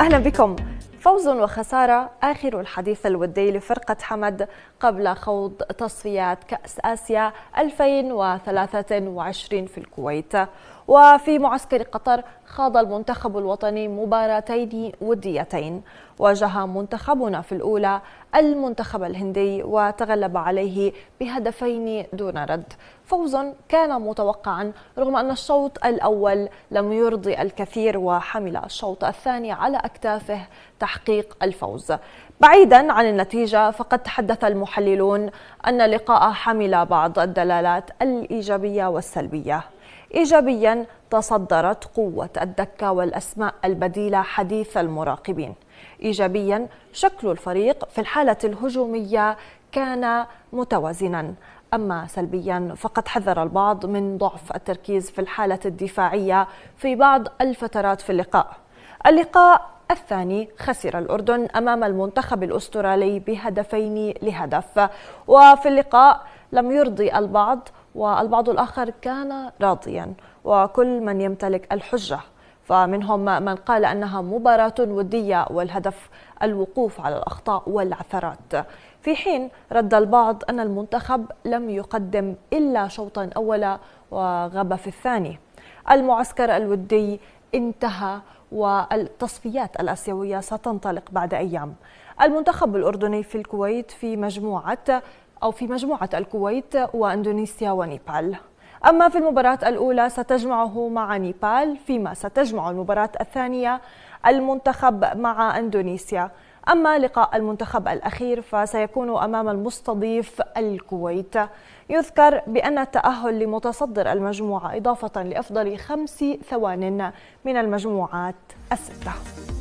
أهلا بكم فوز وخسارة آخر الحديث الودي لفرقة حمد قبل خوض تصفيات كأس آسيا 2023 في الكويت وفي معسكر قطر خاض المنتخب الوطني مباراتين وديتين واجه منتخبنا في الأولى المنتخب الهندي وتغلب عليه بهدفين دون رد فوز كان متوقعا رغم أن الشوط الأول لم يرضي الكثير وحمل الشوط الثاني على أكتافه تحقيق الفوز بعيدا عن النتيجة فقد تحدث المحللون أن اللقاء حمل بعض الدلالات الإيجابية والسلبية إيجابيا تصدرت قوة الدكة والأسماء البديلة حديث المراقبين إيجابيا شكل الفريق في الحالة الهجومية كان متوازنا أما سلبيا فقد حذر البعض من ضعف التركيز في الحالة الدفاعية في بعض الفترات في اللقاء اللقاء الثاني خسر الأردن أمام المنتخب الأسترالي بهدفين لهدف وفي اللقاء لم يرضي البعض والبعض الآخر كان راضيا وكل من يمتلك الحجة فمنهم من قال أنها مباراة ودية والهدف الوقوف على الأخطاء والعثرات في حين رد البعض أن المنتخب لم يقدم إلا شوطا أولا وغاب في الثاني المعسكر الودي انتهى والتصفيات الآسيوية ستنطلق بعد أيام المنتخب الأردني في الكويت في مجموعة أو في مجموعة الكويت وأندونيسيا ونيبال أما في المباراة الأولى ستجمعه مع نيبال فيما ستجمع المباراة الثانية المنتخب مع أندونيسيا أما لقاء المنتخب الأخير فسيكون أمام المستضيف الكويت يذكر بأن التأهل لمتصدر المجموعة إضافة لأفضل خمس ثوان من المجموعات الستة